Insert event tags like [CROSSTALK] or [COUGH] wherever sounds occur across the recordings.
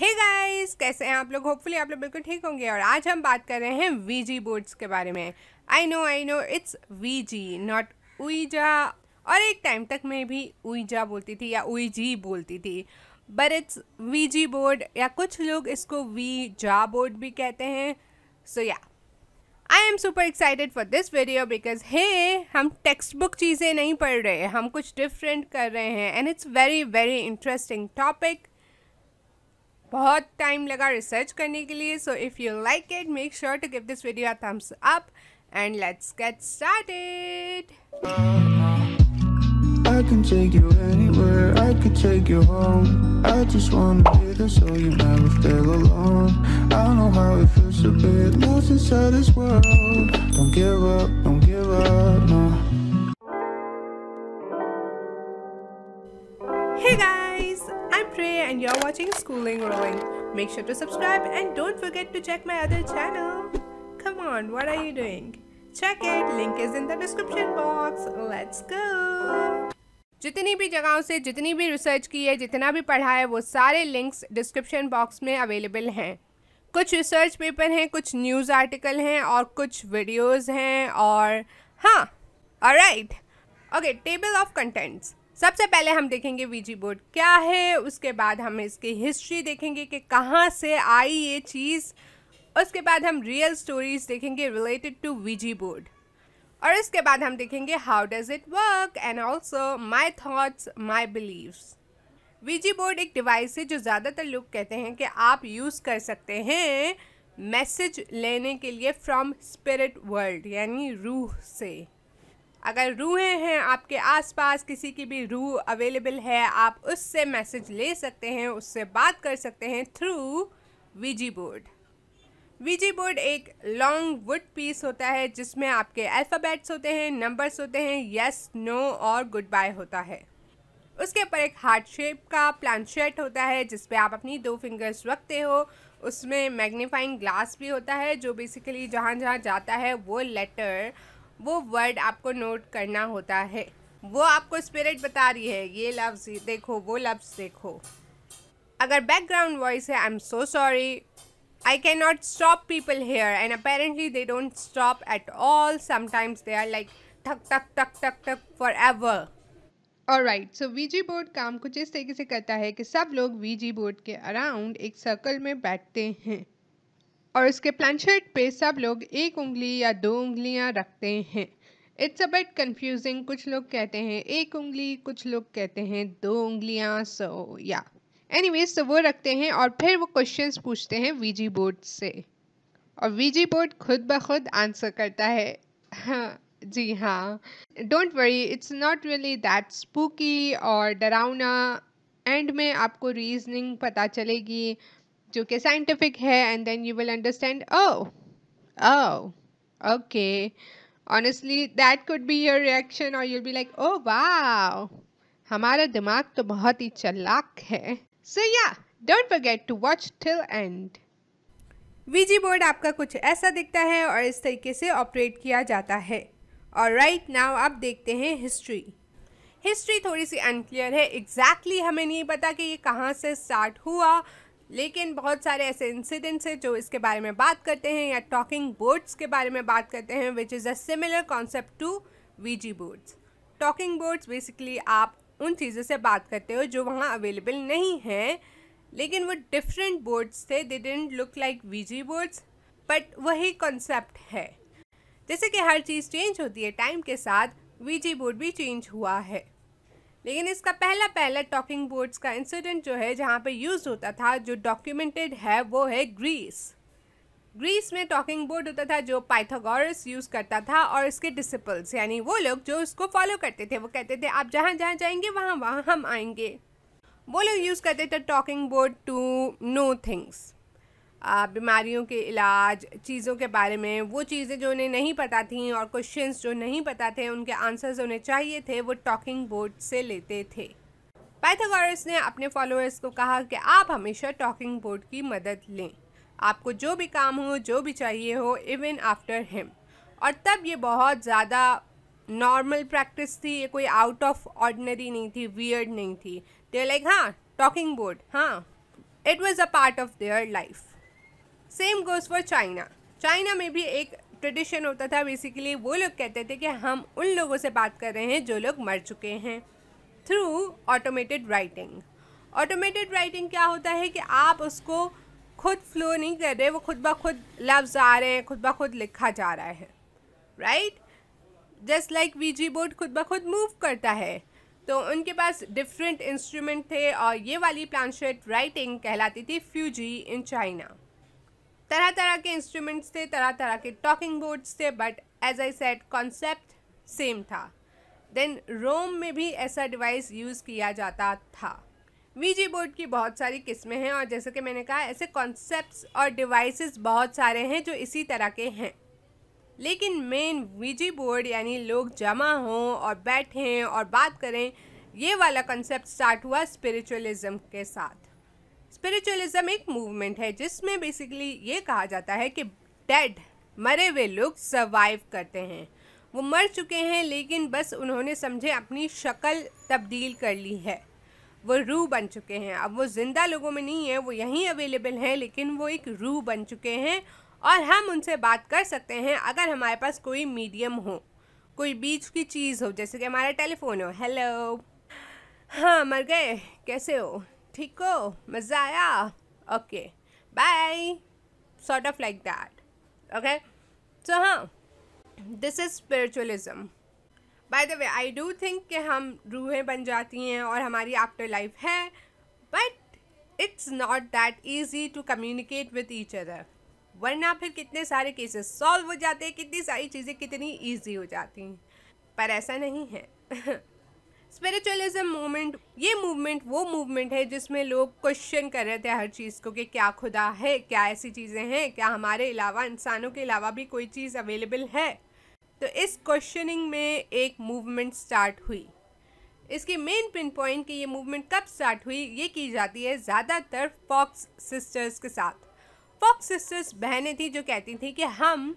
Hey guys कैसे हैं आप लोग होपफुली आप लोग बिल्कुल ठीक होंगे और आज हम बात कर रहे हैं वीजी बोर्ड्स के बारे में I know I know it's Ouija not Ouija और एक टाइम तक मैं भी उइजा बोलती थी या उइजी बोलती थी बट इट्स वीजी बोर्ड या कुछ लोग इसको वी जा बोर्ड भी कहते हैं so yeah I am super excited for this video because hey हम टेक्स्ट बुक चीज़ें नहीं पढ़ रहे हम कुछ डिफरेंट कर रहे हैं and it's very very interesting topic बहुत टाइम लगा रिसर्च करने के लिए so if you like it make sure to give this video thumbs up and let's get started I can take you anywhere, I could take you home I just wanna be there so you never feel alone I know how it feels to be lost inside this world Don't give up, don't watching Schooling Rowing. Make sure to subscribe and don't forget to check my other channel. Come on, what are you doing? Check it, link is in the description box. Let's go! जितनी भी जगहों से जितनी भी research की है जितना भी पढ़ा है वो सारे लिंक्स डिस्क्रिप्शन बॉक्स में अवेलेबल हैं कुछ रिसर्च पेपर हैं कुछ न्यूज़ आर्टिकल हैं और कुछ वीडियोस हैं और हाँ right okay table of contents सबसे पहले हम देखेंगे वीजी बोर्ड क्या है उसके बाद हम इसकी हिस्ट्री देखेंगे कि कहाँ से आई ये चीज़ उसके बाद हम रियल स्टोरीज देखेंगे रिलेटेड टू वीजी बोर्ड और इसके बाद हम देखेंगे how does it work and also my thoughts my beliefs Ouija board एक डिवाइस है जो ज़्यादातर लोग कहते हैं कि आप यूज़ कर सकते हैं मैसेज लेने के लिए फ्रॉम स्पिरिट वर्ल्ड यानी रूह से अगर रूहें हैं आपके आसपास किसी की भी रूह अवेलेबल है आप उससे मैसेज ले सकते हैं उससे बात कर सकते हैं through Ouija board Ouija board एक लॉन्ग वुड पीस होता है जिसमें आपके अल्फ़ाबेट्स होते हैं नंबर्स होते हैं यस नो और गुड बाय होता है उसके ऊपर एक हार्ट शेप का प्लानशेट होता है जिसपे आप अपनी दो फिंगर्स रखते हो उसमें मैग्नीफाइंग ग्लास भी होता है जो बेसिकली जहाँ जहाँ जाता है वो लेटर वो वर्ड आपको नोट करना होता है वो आपको स्पिरिट बता रही है ये लफ्ज़ देखो वो लफ्ज़ देखो अगर बैकग्राउंड वॉइस है I am so sorry stop people here and apparently they don't stop at all at they are like are like tuck tuck tuck forever और राइट सो वीजी बोर्ड काम कुछ इस तरीके से करता है कि सब लोग वीजी बोर्ड के अराउंड एक सर्कल में बैठते हैं और उसके प्लानशर्ट पे सब लोग एक उंगली या दो उंगलियां रखते हैं इट्स अ बेट कन्फ्यूजिंग कुछ लोग कहते हैं एक उंगली कुछ लोग कहते हैं दो उंगलियां सो या एनीवेज तो वो रखते हैं और फिर वो क्वेश्चंस पूछते हैं वीजी बोर्ड से और वीजी बोर्ड खुद ब खुद आंसर करता है हाँ जी हाँ don't worry it's not really that spooky और डरावना एंड में आपको रीजनिंग पता चलेगी जो कि साइंटिफिक है and then you will understand oh oh okay honestly that could be your reaction और you'll be like oh wow हमारा दिमाग तो बहुत ही चलाक है so yeah don't forget to watch till end Ouija board आपका कुछ ऐसा दिखता है और इस तरीके से ऑपरेट किया जाता है और राइट नाउ आप देखते हैं हिस्ट्री हिस्ट्री थोड़ी सी अनक्लियर है एग्जैक्टली exactly हमें नहीं पता कि ये कहाँ से स्टार्ट हुआ लेकिन बहुत सारे ऐसे इंसिडेंट्स हैं जो इसके बारे में बात करते हैं या टॉकिंग बोर्ड्स के बारे में बात करते हैं which is a similar concept to Ouija boards talking boards basically आप उन चीज़ों से बात करते हो जो वहाँ अवेलेबल नहीं हैं लेकिन वो डिफरेंट बोर्ड्स थे they don't look like Ouija boards but वही कॉन्सेप्ट है जैसे कि हर चीज़ चेंज होती है टाइम के साथ वीजी बोर्ड भी चेंज हुआ है लेकिन इसका पहला पहला टॉकिंग बोर्ड्स का इंसिडेंट जो है जहाँ पे यूज़ होता था जो डॉक्यूमेंटेड है वो है ग्रीस ग्रीस में टॉकिंग बोर्ड होता था जो पाइथागोरस यूज़ करता था और इसके डिसिपल्स यानी वो लोग जो उसको फॉलो करते थे वो कहते थे आप जहाँ जहाँ जाएंगे वहाँ वहाँ हम आएंगे वो लोग यूज़ करते थे talking board to know things बीमारियों के इलाज चीज़ों के बारे में वो चीज़ें जो उन्हें नहीं पता थी और क्वेश्चंस जो नहीं पता थे उनके आंसर्स उन्हें चाहिए थे वो टॉकिंग बोर्ड से लेते थे पैथागोरस ने अपने फॉलोअर्स को कहा कि आप हमेशा टॉकिंग बोर्ड की मदद लें आपको जो भी काम हो जो भी चाहिए हो इवन आफ्टर हिम और तब ये बहुत ज़्यादा नॉर्मल प्रैक्टिस थी ये कोई आउट ऑफ ऑर्डनरी नहीं थी वियर्ड नहीं थी देर लाइक हाँ टॉकिंग बोर्ड हाँ it was a part of their life same goes for China China में भी एक ट्रेडिशन होता था बेसिकली वो लोग कहते थे कि हम उन लोगों से बात कर रहे हैं जो लोग मर चुके हैं through automated writing automated writing क्या होता है कि आप उसको खुद फ्लो नहीं कर रहे वो खुद ब खुद लफ्ज़ आ रहे हैं खुद ब खुद लिखा जा रहा है right just like Ouija board खुद ब खुद मूव करता है तो उनके पास डिफरेंट इंस्ट्रूमेंट थे और ये वाली प्लानशेट राइटिंग कहलाती थी फ्यूजी इन चाइना तरह तरह के इंस्ट्रूमेंट्स थे तरह तरह के टॉकिंग बोर्ड्स थे but as I said concept same था देन रोम में भी ऐसा डिवाइस यूज़ किया जाता था वीजी बोर्ड की बहुत सारी किस्में हैं और जैसे कि मैंने कहा ऐसे कॉन्सेप्ट्स और डिवाइसेस बहुत सारे हैं जो इसी तरह के हैं लेकिन मेन वीजी बोर्ड यानी लोग जमा हों और बैठें और बात करें ये वाला कॉन्सेप्ट स्टार्ट हुआ स्पिरिचुअलिज्म के साथ स्पिरिचुअलिज्म एक मूवमेंट है जिसमें बेसिकली ये कहा जाता है कि डेड मरे हुए लोग सर्वाइव करते हैं वो मर चुके हैं लेकिन बस उन्होंने समझे अपनी शक्ल तब्दील कर ली है वो रूह बन चुके हैं अब वो ज़िंदा लोगों में नहीं है वो यहीं अवेलेबल हैं लेकिन वो एक रूह बन चुके हैं और हम उनसे बात कर सकते हैं अगर हमारे पास कोई मीडियम हो कोई बीच की चीज़ हो जैसे कि हमारा टेलीफोन हो हेलो हाँ मर गए कैसे हो ठीक हो मज़ा आया okay bye sort of like that okay so हाँ this is spiritualism by the way I do think कि हम रूहें बन जाती हैं और हमारी आफ्टर लाइफ है but it's not that easy to communicate with each other वरना फिर कितने सारे केसेस सॉल्व हो जाते हैं कितनी सारी चीज़ें कितनी ईजी हो जाती हैं पर ऐसा नहीं है [LAUGHS] स्पिरिचुअलिज्म मूवमेंट ये मूवमेंट वो मूवमेंट है जिसमें लोग क्वेश्चन कर रहे थे हर चीज़ को कि क्या खुदा है क्या ऐसी चीज़ें हैं क्या हमारे अलावा इंसानों के अलावा भी कोई चीज़ अवेलेबल है तो इस क्वेश्चनिंग में एक मूवमेंट स्टार्ट हुई इसके मेन पिन पॉइंट कि ये मूवमेंट कब स्टार्ट हुई ये की जाती है ज़्यादातर फॉक्स सिस्टर्स के साथ फॉक्स सिस्टर्स बहनें थी जो कहती थी कि हम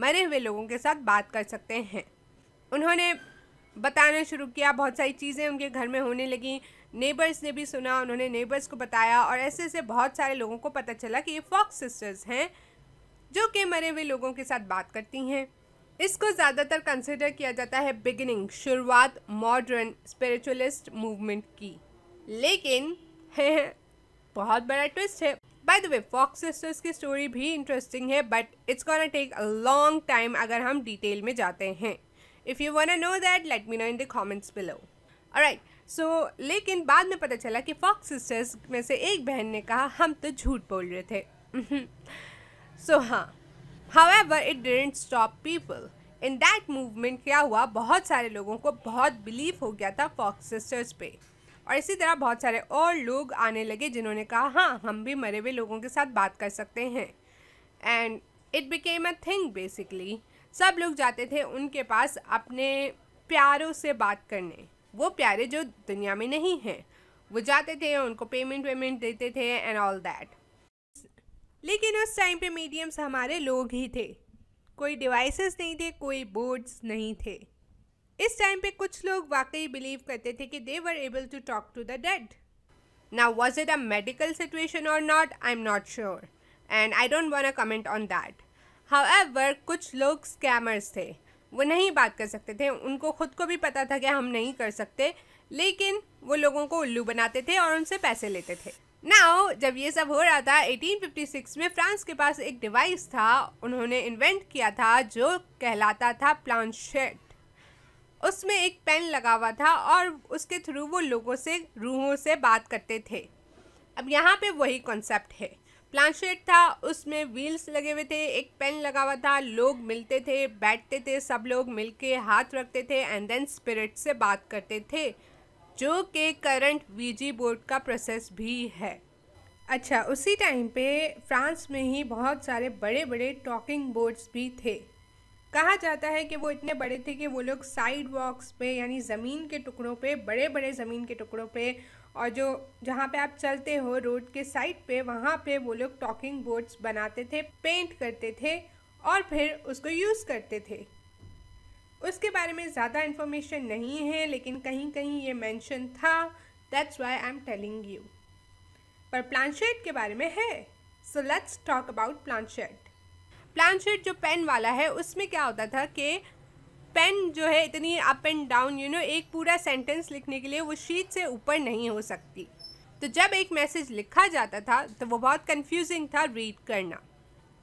मरे हुए लोगों के साथ बात कर सकते हैं उन्होंने बताना शुरू किया बहुत सारी चीज़ें उनके घर में होने लगी नेबर्स ने भी सुना उन्होंने नेबर्स को बताया और ऐसे ऐसे बहुत सारे लोगों को पता चला कि ये फॉक्स सिस्टर्स हैं जो कि मरे हुए लोगों के साथ बात करती हैं इसको ज़्यादातर कंसिडर किया जाता है बिगिनिंग शुरुआत मॉडर्न स्पिरिचुअलिस्ट मूवमेंट की लेकिन [LAUGHS] बहुत बड़ा ट्विस्ट है by the way Fox sisters की स्टोरी भी इंटरेस्टिंग है but it's gonna take a long time अगर हम डिटेल में जाते हैं if you wanna know that let me know in the comments below right so लेकिन बाद में पता चला कि फॉक्स सिस्टर्स में से एक बहन ने कहा हम तो झूठ बोल रहे थे सो [LAUGHS] हाँ however it didn't stop people in that movement क्या हुआ बहुत सारे लोगों को बहुत बिलीव हो गया था फॉक्स सिस्टर्स पे और इसी तरह बहुत सारे और लोग आने लगे जिन्होंने कहा हाँ हम भी मरे हुए लोगों के साथ बात कर सकते हैं and it became a thing basically सब लोग जाते थे उनके पास अपने प्यारों से बात करने वो प्यारे जो दुनिया में नहीं हैं वो जाते थे उनको पेमेंट वेमेंट देते थे एंड ऑल दैट लेकिन उस टाइम पे मीडियम्स हमारे लोग ही थे कोई डिवाइसेस नहीं थे कोई बोर्ड्स नहीं थे इस टाइम पे कुछ लोग वाकई बिलीव करते थे कि they were able to talk to the dead ना was it a medical situation और not I am not sure and I don't want a comment on that however कुछ लोग स्कैमर्स थे वो नहीं बात कर सकते थे उनको खुद को भी पता था कि हम नहीं कर सकते लेकिन वो लोगों को उल्लू बनाते थे और उनसे पैसे लेते थे नाउ जब ये सब हो रहा था 1856 में फ्रांस के पास एक डिवाइस था उन्होंने इन्वेंट किया था जो कहलाता था प्लानशेट उसमें एक पेन लगा हुआ था और उसके थ्रू वो लोगों से रूहों से बात करते थे अब यहाँ पे वही कॉन्सेप्ट है प्लानशेट था उसमें व्हील्स लगे हुए थे एक पेन लगा हुआ था लोग मिलते थे बैठते थे सब लोग मिलके हाथ रखते थे एंड देन स्पिरिट से बात करते थे जो कि करंट वीजी बोर्ड का प्रोसेस भी है अच्छा उसी टाइम पे फ्रांस में ही बहुत सारे बड़े बड़े टॉकिंग बोर्ड्स भी थे कहा जाता है कि वो इतने बड़े थे कि वो लोग साइड वॉक्स पे यानी ज़मीन के टुकड़ों पे बड़े बड़े ज़मीन के टुकड़ों पे और जो जहाँ पे आप चलते हो रोड के साइड पे वहाँ पे वो लोग टॉकिंग बोर्ड्स बनाते थे पेंट करते थे और फिर उसको यूज़ करते थे उसके बारे में ज़्यादा इन्फॉर्मेशन नहीं है लेकिन कहीं कहीं ये मेंशन था that's why I am telling you पर प्लानशेट के बारे में है so let's talk about planchette planchette जो पेन वाला है उसमें क्या होता था कि पेन जो है इतनी up and down you know एक पूरा सेंटेंस लिखने के लिए वो शीट से ऊपर नहीं हो सकती तो जब एक मैसेज लिखा जाता था तो वो बहुत कन्फ्यूजिंग था रीड करना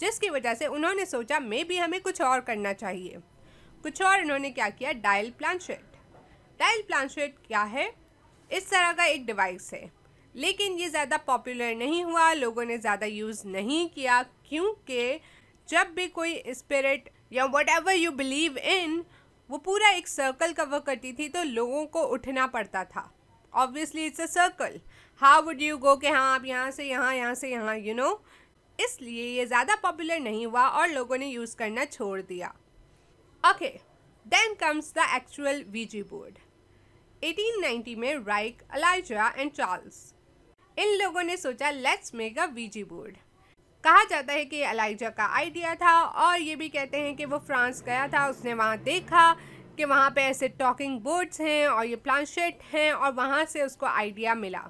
जिसकी वजह से उन्होंने सोचा मे भी हमें कुछ और करना चाहिए कुछ और उन्होंने क्या किया डायल प्लानशेट डायल प्लानशेट क्या है इस तरह का एक डिवाइस है लेकिन ये ज़्यादा पॉपुलर नहीं हुआ लोगों ने ज़्यादा यूज़ नहीं किया क्योंकि जब भी कोई स्पिरिट या whatever you believe in वो पूरा एक सर्कल कवर करती थी तो लोगों को उठना पड़ता था obviously it's a circle how would you go कि हाँ आप यहाँ से यहाँ यहाँ से यहाँ यू नो इसलिए ये ज़्यादा पॉपुलर नहीं हुआ और लोगों ने यूज़ करना छोड़ दिया okay then comes the actual Ouija board 1890 में राइक अलाइजा एंड चार्ल्स इन लोगों ने सोचा let's make a Ouija board कहा जाता है कि अलाइजा का आइडिया था और ये भी कहते हैं कि वो फ्रांस गया था उसने वहाँ देखा कि वहाँ पे ऐसे टॉकिंग बोर्ड्स हैं और ये प्लानशेट हैं और वहाँ से उसको आइडिया मिला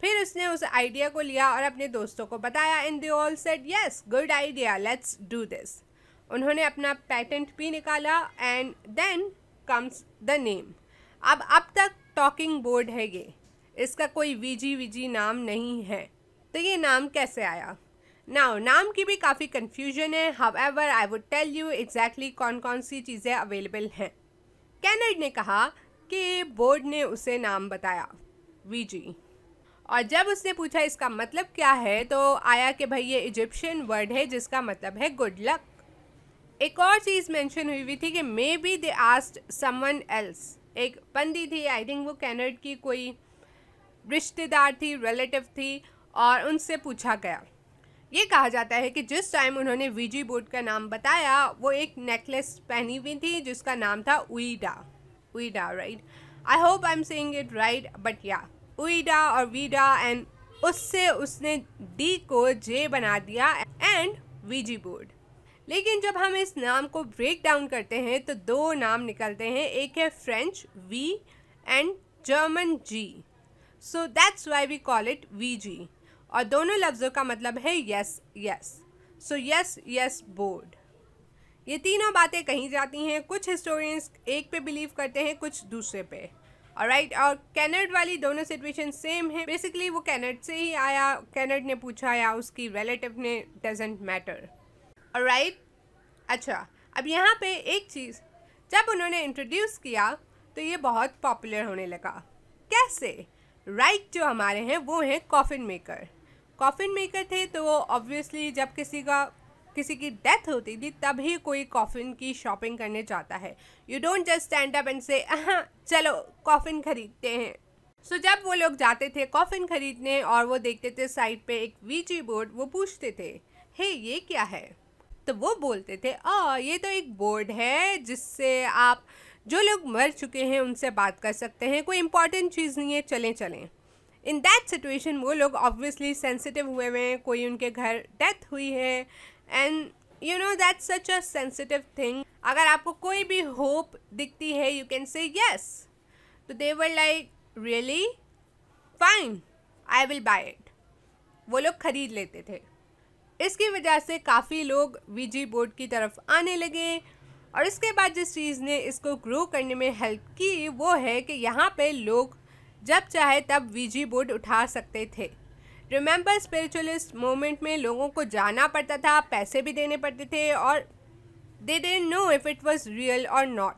फिर उसने उस आइडिया को लिया और अपने दोस्तों को बताया इन they all said yes good idea let's do this उन्होंने अपना पैटेंट भी निकाला and then comes the name अब अब तक टॉकिंग बोर्ड है ये इसका कोई वीजी वीजी नाम नहीं है तो ये नाम कैसे आया नाउ नाम की भी काफ़ी कन्फ्यूजन है however I would tell you exactly कौन कौन सी चीज़ें अवेलेबल हैं कैनड ने कहा कि बोर्ड ने उसे नाम बताया जी और जब उसने पूछा इसका मतलब क्या है तो आया कि भाई ये इजिप्शियन वर्ड है जिसका मतलब है गुड लक एक और चीज़ मेंशन हुई हुई थी कि maybe they asked someone else एक बंदी थी आई थिंक वो कैनड की कोई रिश्तेदार थी रिलेटिव थी और उनसे पूछा गया ये कहा जाता है कि जिस टाइम उन्होंने वीजी बोर्ड का नाम बताया वो एक नेकलेस पहनी हुई थी जिसका नाम था Ouija Ouija right I hope I am saying it right but yeah Ouija और वीडा एंड उससे उसने डी को जे बना दिया एंड वीजी बोर्ड लेकिन जब हम इस नाम को ब्रेक डाउन करते हैं तो दो नाम निकलते हैं एक है French oui and German ja so that's why we call it Ouija और दोनों लफ्ज़ों का मतलब है yes yes so yes yes board ये तीनों बातें कहीं जाती हैं कुछ हिस्टोरियंस एक पे बिलीव करते हैं कुछ दूसरे पे और राइट और कैनड वाली दोनों सिचुएशन सेम है बेसिकली वो कैनड से ही आया कैनड ने पूछा या उसकी रिलेटिव ने डजेंट मैटर और राइट अच्छा अब यहाँ पे एक चीज़ जब उन्होंने इंट्रोड्यूस किया तो ये बहुत पॉपुलर होने लगा कैसे राइट right जो हमारे हैं वो हैं कॉफिन मेकर कॉफ़िन मेकर थे तो वो ऑब्वियसली जब किसी का किसी की डेथ होती थी तभी कोई कॉफ़िन की शॉपिंग करने जाता है you don't just stand up and say हाँ चलो कॉफ़िन खरीदते हैं सो so, जब वो लोग जाते थे कॉफ़िन खरीदने और वो देखते थे साइड पे एक वीजी बोर्ड वो पूछते थे हे hey, ये क्या है तो वो बोलते थे आ ये तो एक बोर्ड है जिससे आप जो लोग मर चुके हैं उनसे बात कर सकते हैं कोई इंपॉर्टेंट चीज़ नहीं है चलें चलें इन दैट सिचुएशन वो लोग ऑब्वियसली सेंसिटिव हुए हुए हैं कोई उनके घर डेथ हुई है and you know that such a sensitive thing अगर आपको कोई भी होप दिखती है यू कैन से यस तो they were like really fine I will buy it वो लोग खरीद लेते थे इसकी वजह से काफ़ी लोग वीजी बोर्ड की तरफ आने लगे और इसके बाद जिस चीज़ ने इसको ग्रो करने में हेल्प की वो है कि यहाँ पे लोग जब चाहे तब वीजी बोर्ड उठा सकते थे रिमेंबर स्पिरिचुअलिस्ट मोमेंट में लोगों को जाना पड़ता था पैसे भी देने पड़ते थे और they they know if it was real और नॉट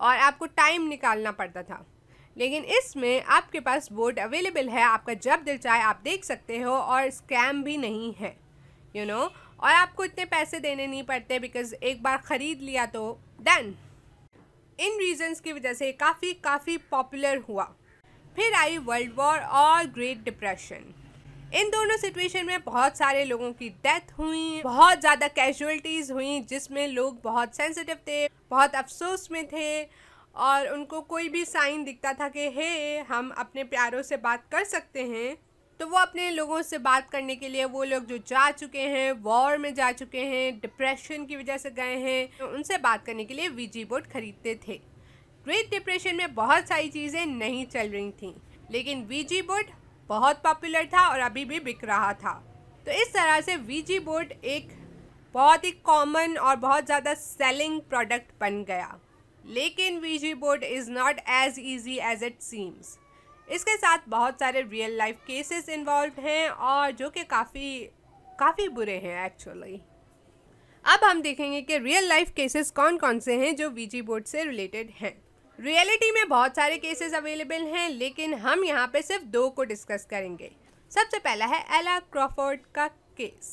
और आपको टाइम निकालना पड़ता था लेकिन इसमें आपके पास बोर्ड अवेलेबल है आपका जब दिल चाहे आप देख सकते हो और स्कैम भी नहीं है यू you नो know? और आपको इतने पैसे देने नहीं पड़ते बिकॉज एक बार ख़रीद लिया तो डन इन रीजंस की वजह से काफ़ी काफ़ी पॉपुलर हुआ फिर आई वर्ल्ड वॉर और ग्रेट डिप्रेशन इन दोनों सिचुएशन में बहुत सारे लोगों की डेथ हुई बहुत ज़्यादा कैजुअलिटीज़ हुई जिसमें लोग बहुत सेंसिटिव थे बहुत अफसोस में थे और उनको कोई भी साइन दिखता था कि हे हम अपने प्यारों से बात कर सकते हैं तो वो अपने लोगों से बात करने के लिए वो लोग जो जा चुके हैं वॉर में जा चुके हैं डिप्रेशन की वजह से गए हैं तो उनसे बात करने के लिए वीजी बोर्ड खरीदते थे ग्रेट डिप्रेशन में बहुत सारी चीज़ें नहीं चल रही थी लेकिन वीजी बोर्ड बहुत पॉपुलर था और अभी भी बिक रहा था तो इस तरह से वीजी बोर्ड एक बहुत ही कॉमन और बहुत ज़्यादा सेलिंग प्रोडक्ट बन गया लेकिन Ouija board is not as easy as it seems इसके साथ बहुत सारे रियल लाइफ केसेस इन्वॉल्व हैं और जो कि काफ़ी काफ़ी बुरे हैं एक्चुअली अब हम देखेंगे कि रियल लाइफ केसेस कौन कौन से हैं जो वीजी बोर्ड से रिलेटेड हैं रियलिटी में बहुत सारे केसेस अवेलेबल हैं लेकिन हम यहाँ पे सिर्फ दो को डिस्कस करेंगे सबसे पहला है एला क्रॉफोर्ड का केस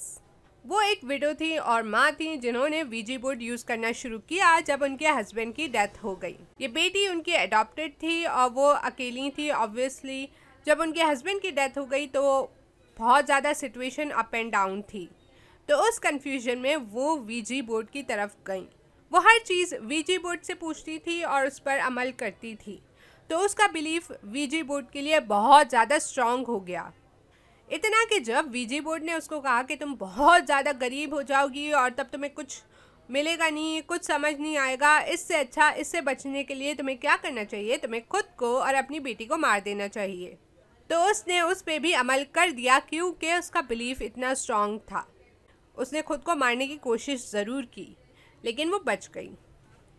वो एक विडो थी और माँ थी जिन्होंने वीजी बोर्ड यूज़ करना शुरू किया जब उनके हस्बैंड की डेथ हो गई ये बेटी उनकी एडॉप्टेड थी और वो अकेली थी ऑब्वियसली जब उनके हस्बैंड की डेथ हो गई तो बहुत ज़्यादा सिचुएशन अप एंड डाउन थी तो उस कन्फ्यूजन में वो वीजी बोर्ड की तरफ गई वो हर चीज़ वीजी बोर्ड से पूछती थी और उस पर अमल करती थी तो उसका बिलीफ वीजी बोर्ड के लिए बहुत ज़्यादा स्ट्रॉन्ग हो गया इतना कि जब वीजी बोर्ड ने उसको कहा कि तुम बहुत ज़्यादा गरीब हो जाओगी और तब तुम्हें कुछ मिलेगा नहीं कुछ समझ नहीं आएगा इससे अच्छा इससे बचने के लिए तुम्हें क्या करना चाहिए तुम्हें खुद को और अपनी बेटी को मार देना चाहिए तो उसने उस पर भी अमल कर दिया क्योंकि उसका बिलीफ इतना स्ट्रांग था उसने खुद को मारने की कोशिश ज़रूर की लेकिन वो बच गई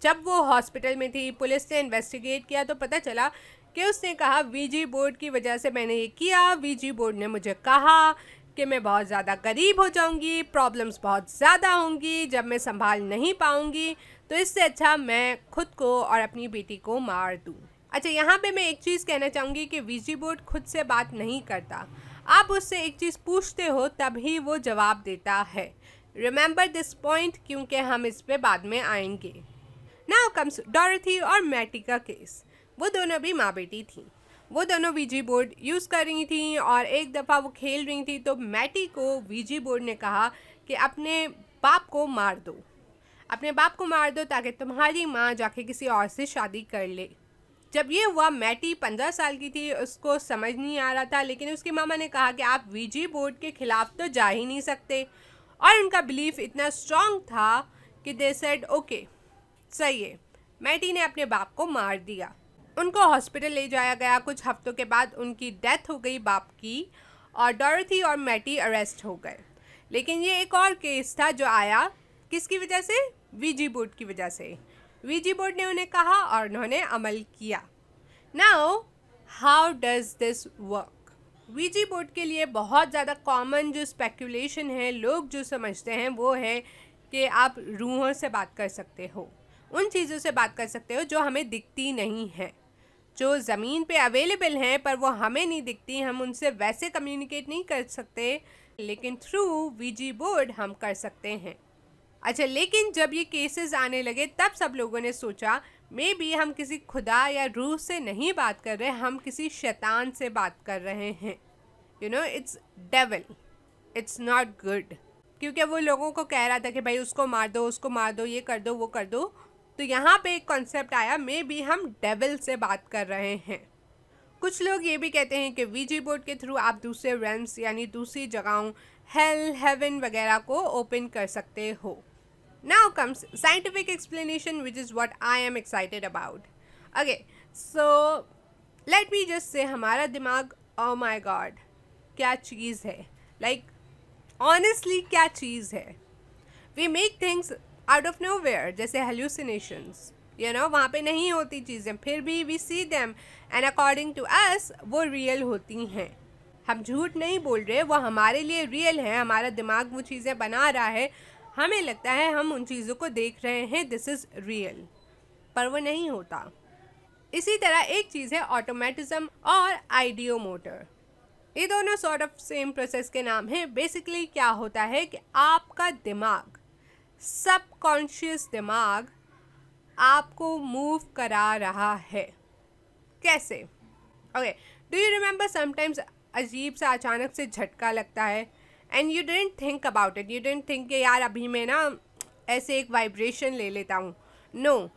जब वो हॉस्पिटल में थी पुलिस ने इन्वेस्टिगेट किया तो पता चला कि उसने कहा वी बोर्ड की वजह से मैंने ये किया वी बोर्ड ने मुझे कहा कि मैं बहुत ज़्यादा गरीब हो जाऊंगी प्रॉब्लम्स बहुत ज़्यादा होंगी जब मैं संभाल नहीं पाऊंगी तो इससे अच्छा मैं खुद को और अपनी बेटी को मार दूँ अच्छा यहाँ पे मैं एक चीज़ कहना चाहूँगी कि वी बोर्ड खुद से बात नहीं करता आप उससे एक चीज़ पूछते हो तभी वो जवाब देता है रिमेंबर दिस पॉइंट क्योंकि हम इस पर बाद में आएंगे नाउ कम्स डॉरथी और मैटी का केस वो दोनों भी माँ बेटी थीं वो दोनों वीजी बोर्ड यूज़ कर रही थीं और एक दफ़ा वो खेल रही थी तो मैटी को वीजी बोर्ड ने कहा कि अपने बाप को मार दो अपने बाप को मार दो ताकि तुम्हारी माँ जाके किसी और से शादी कर ले जब ये हुआ मैटी पंद्रह साल की थी उसको समझ नहीं आ रहा था लेकिन उसकी मामा ने कहा कि आप वीजी बोर्ड के ख़िलाफ़ तो जा ही नहीं सकते और उनका बिलीफ इतना स्ट्रांग था कि दे सेड ओके सही है मैटी ने अपने बाप को मार दिया उनको हॉस्पिटल ले जाया गया कुछ हफ्तों के बाद उनकी डेथ हो गई बाप की और डोरथी और मैटी अरेस्ट हो गए लेकिन ये एक और केस था जो आया किसकी वजह से वीजी बोर्ड की वजह से वीजी बोर्ड ने उन्हें कहा और उन्होंने अमल किया now how does this work Ouija board के लिए बहुत ज़्यादा कॉमन जो स्पेकुलेशन है लोग जो समझते हैं वो है कि आप रूहों से बात कर सकते हो उन चीज़ों से बात कर सकते हो जो हमें दिखती नहीं हैं जो ज़मीन पे अवेलेबल हैं पर वो हमें नहीं दिखती हम उनसे वैसे कम्युनिकेट नहीं कर सकते लेकिन थ्रू वीजी बोर्ड हम कर सकते हैं अच्छा लेकिन जब ये केसेस आने लगे तब सब लोगों ने सोचा मे बी हम किसी खुदा या रूह से नहीं बात कर रहे हम किसी शैतान से बात कर रहे हैं you know it's devil it's not good क्योंकि वो लोगों को कह रहा था कि भाई उसको मार दो उसको मार दो ये कर दो वो कर दो तो यहाँ पे एक कॉन्सेप्ट आया मे बी हम डेवल से बात कर रहे हैं कुछ लोग ये भी कहते हैं कि वीजी बोर्ड के थ्रू आप दूसरे रेम्स यानी दूसरी जगहों हेल हेवन वगैरह को ओपन कर सकते हो Now comes scientific explanation, which is what I am excited about. Okay, so let me just say हमारा दिमाग ओ माई गॉड क्या चीज़ है लाइक like, ऑनेस्टली क्या चीज़ है we make things out of nowhere जैसे हेल्यूसिनेशंस यू नो वहाँ पे नहीं होती चीज़ें फिर भी we see them and according to us वो रियल होती हैं हम झूठ नहीं बोल रहे वो हमारे लिए रियल हैं हमारा दिमाग वो चीज़ें बना रहा है हमें लगता है हम उन चीज़ों को देख रहे हैं दिस इज़ रियल पर वो नहीं होता इसी तरह एक चीज़ है ऑटोमेटिज्म और आइडियो मोटर ये दोनों सॉर्ट ऑफ सेम प्रोसेस के नाम हैं बेसिकली क्या होता है कि आपका दिमाग सबकॉन्शियस दिमाग आपको मूव करा रहा है कैसे okay do you remember sometimes अजीब सा अचानक से झटका लगता है and you don't think about it you don't think कि यार अभी मैं ना ऐसे एक वाइब्रेशन ले लेता हूँ नो no,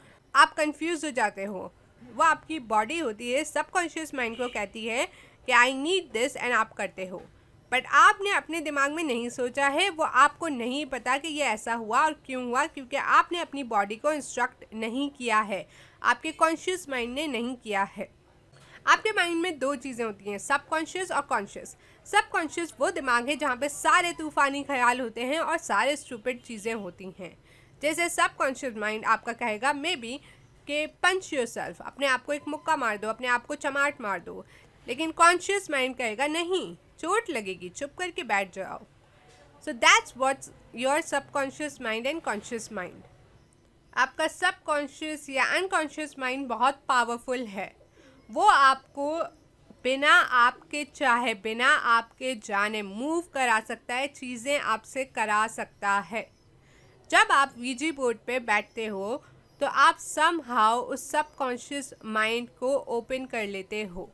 आप कंफ्यूज हो जाते हो वो आपकी बॉडी होती है सबकॉन्शियस माइंड को कहती है कि आई नीड दिस एंड आप करते हो बट आपने अपने दिमाग में नहीं सोचा है वो आपको नहीं पता कि ये ऐसा हुआ और क्यों हुआ क्योंकि आपने अपनी बॉडी को इंस्ट्रक्ट नहीं किया है आपके कॉन्शियस माइंड ने नहीं किया है आपके माइंड में दो चीज़ें होती हैं सबकॉन्शियस और कॉन्शियस सबकॉन्शियस वो दिमाग है जहाँ पे सारे तूफ़ानी ख्याल होते हैं और सारे स्टूपिड चीज़ें होती हैं जैसे सबकॉन्शियस माइंड आपका कहेगा मे बी के पंच योर सेल्फ अपने आप को एक मुक्का मार दो अपने आप को चमाट मार दो लेकिन कॉन्शियस माइंड कहेगा नहीं चोट लगेगी चुप करके बैठ जाओ so that's what's your subconscious mind and conscious mind आपका सबकॉन्शियस या अनकॉन्शियस माइंड बहुत पावरफुल है वो आपको बिना आपके चाहे बिना आपके जाने मूव करा सकता है चीज़ें आपसे करा सकता है जब आप वीजी बोर्ड पे बैठते हो तो आप सम हाउ उस सबकॉन्शियस माइंड को ओपन कर लेते हो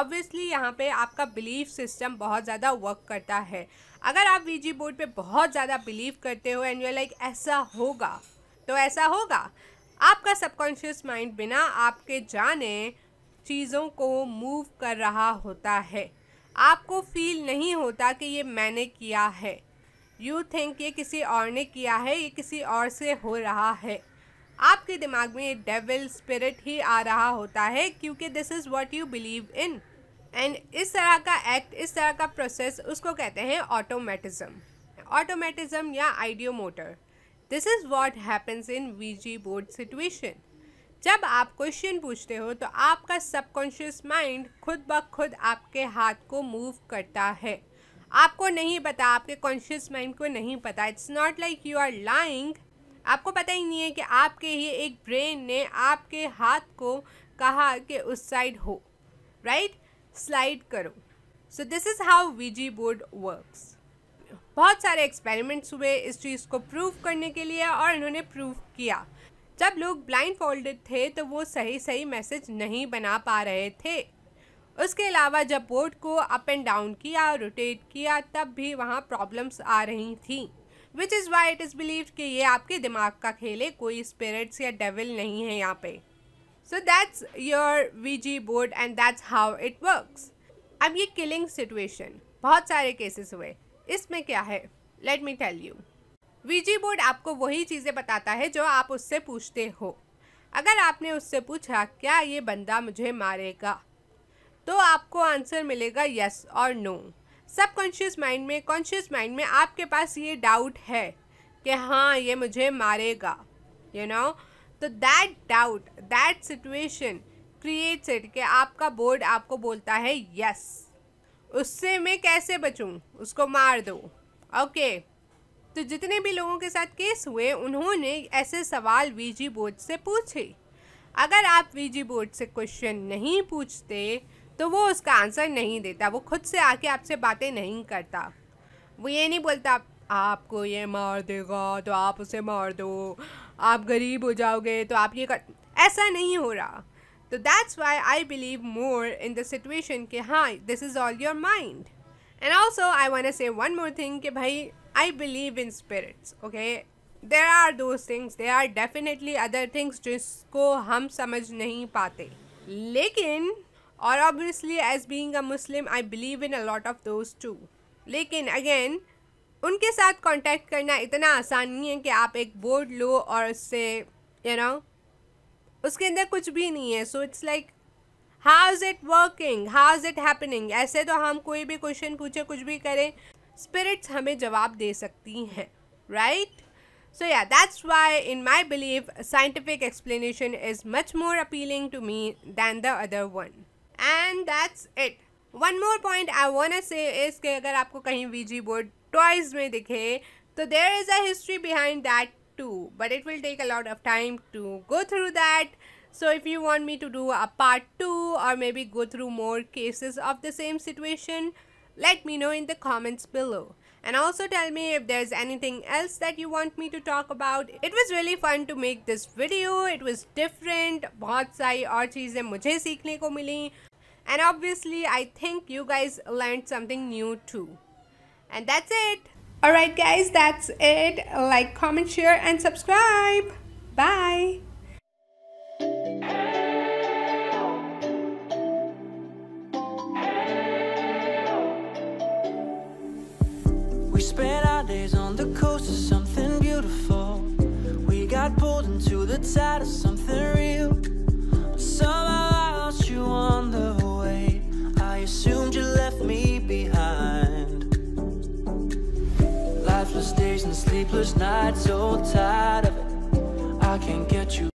ऑब्वियसली यहाँ पे आपका बिलीफ सिस्टम बहुत ज़्यादा वर्क करता है अगर आप वीजी बोर्ड पे बहुत ज़्यादा बिलीव करते हो एंड यू लाइक ऐसा होगा तो ऐसा होगा आपका सबकॉन्शियस माइंड बिना आपके जाने चीज़ों को मूव कर रहा होता है आपको फील नहीं होता कि ये मैंने किया है यू थिंक ये किसी और ने किया है ये किसी और से हो रहा है आपके दिमाग में ये डेविल स्पिरिट ही आ रहा होता है क्योंकि this is what you believe in and इस तरह का एक्ट इस तरह का प्रोसेस उसको कहते हैं ऑटोमेटिज़म ऑटोमेटिज़म या ideomotor this is what happens in Ouija board situation जब आप क्वेश्चन पूछते हो तो आपका सबकॉन्शियस माइंड खुद ब खुद आपके हाथ को मूव करता है आपको नहीं पता आपके कॉन्शियस माइंड को नहीं पता it's not like you are lying आपको पता ही नहीं है कि आपके ही एक ब्रेन ने आपके हाथ को कहा कि उस साइड हो राइट right? स्लाइड करो so this is how Ouija board works बहुत सारे एक्सपेरिमेंट्स हुए इस चीज़ को प्रूव करने के लिए और इन्होंने प्रूव किया जब लोग ब्लाइंड फोल्डेड थे तो वो सही सही मैसेज नहीं बना पा रहे थे उसके अलावा जब बोर्ड को अप एंड डाउन किया रोटेट किया तब भी वहाँ प्रॉब्लम्स आ रही थी which is why it is believe कि ये आपके दिमाग का खेल है कोई स्पिरिट्स या डेविल नहीं है यहाँ पे so that's your Ouija board and that's how it works अब ये किलिंग सिचुएशन बहुत सारे केसेस हुए इसमें क्या है let me tell you Ouija board आपको वही चीज़ें बताता है जो आप उससे पूछते हो अगर आपने उससे पूछा क्या ये बंदा मुझे मारेगा तो आपको आंसर मिलेगा यस और नो सबकॉन्शियस माइंड में कॉन्शियस माइंड में आपके पास ये डाउट है कि हाँ ये मुझे मारेगा यू you नो know? तो that doubt that situation creates it कि आपका बोर्ड आपको बोलता है यस उससे मैं कैसे बचूं उसको मार दो ओके okay. तो जितने भी लोगों के साथ केस हुए उन्होंने ऐसे सवाल वी बोर्ड से पूछे अगर आप वी बोर्ड से क्वेश्चन नहीं पूछते तो वो उसका आंसर नहीं देता वो खुद से आके आपसे बातें नहीं करता वो ये नहीं बोलता आपको ये मार देगा तो आप उसे मार दो आप गरीब हो जाओगे तो आप ये कर ऐसा नहीं हो रहा तो that's why I believe more in the situation कि हाँ this is all your mind and also I want say one more thing कि भाई I believe in spirits okay there are those things there are definitely other things जिसको हम समझ नहीं पाते लेकिन और obviously as being a Muslim I believe in a lot of those too लेकिन अगेन उनके साथ कॉन्टेक्ट करना इतना आसान नहीं है कि आप एक बोर्ड लो और उससे यू you नो know, उसके अंदर कुछ भी नहीं है so it's like how is it working how is it happening ऐसे तो हम कोई भी क्वेश्चन पूछे कुछ भी करें स्पिरिट्स हमें जवाब दे सकती हैं right so yeah that's why in my believe scientific explanation is much more appealing to me than the other one and that's it one more point I wanna say is कि अगर आपको कहीं we Ouija board toys में दिखे तो there is a history behind that too but it will take a lot of time to go through that So if you want me to do a part 2 or maybe go through more cases of the same situation, let me know in the comments below. And also tell me if there's anything else that you want me to talk about. It was really fun to make this video. It was different. बहुत सारी और चीज़ें मुझे सीखने को मिली. And obviously I think you guys learned something new too. And that's it. Alright guys, that's it. Like, comment, share and subscribe. Bye. We spent our days on the coast of something beautiful. We got pulled into the tide of something real. But somehow I lost you on the way. I assumed you left me behind. Lifeless days and sleepless nights, so tired of it. I can't get you.